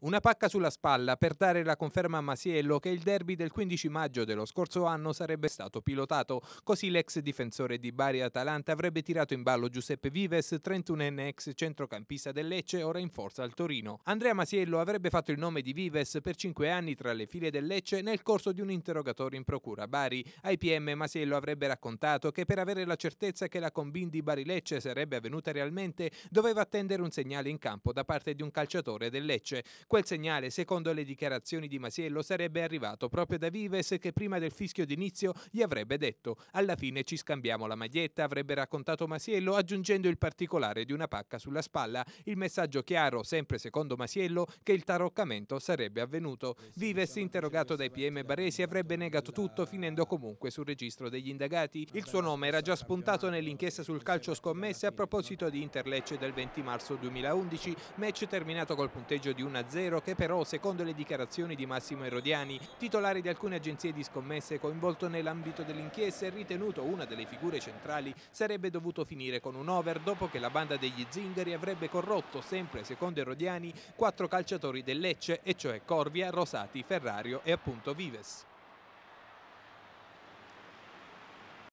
Una pacca sulla spalla per dare la conferma a Masiello che il derby del 15 maggio dello scorso anno sarebbe stato pilotato, così l'ex difensore di Bari Atalanta avrebbe tirato in ballo Giuseppe Vives, 31enne ex centrocampista del Lecce, ora in forza al Torino. Andrea Masiello avrebbe fatto il nome di Vives per 5 anni tra le file del Lecce nel corso di un interrogatorio in procura a Bari. Ai PM Masiello avrebbe raccontato che per avere la certezza che la combin di Bari-Lecce sarebbe avvenuta realmente doveva attendere un segnale in campo da parte di un calciatore del Lecce. Quel segnale, secondo le dichiarazioni di Masiello, sarebbe arrivato proprio da Vives che prima del fischio d'inizio gli avrebbe detto «Alla fine ci scambiamo la maglietta», avrebbe raccontato Masiello aggiungendo il particolare di una pacca sulla spalla. Il messaggio chiaro, sempre secondo Masiello, che il taroccamento sarebbe avvenuto. Eh Vives, diciamo, interrogato dai PM baresi, avrebbe negato tutto, finendo comunque sul registro degli indagati. Il suo nome era già spuntato nell'inchiesta sul calcio scommesse a proposito di Interlecce del 20 marzo 2011, match terminato col punteggio di 1-0 0 che però, secondo le dichiarazioni di Massimo Erodiani, titolare di alcune agenzie di scommesse coinvolto nell'ambito dell'inchiesta e ritenuto una delle figure centrali, sarebbe dovuto finire con un over dopo che la banda degli zingari avrebbe corrotto, sempre secondo Erodiani, quattro calciatori del Lecce, e cioè Corvia, Rosati, Ferrario e appunto Vives.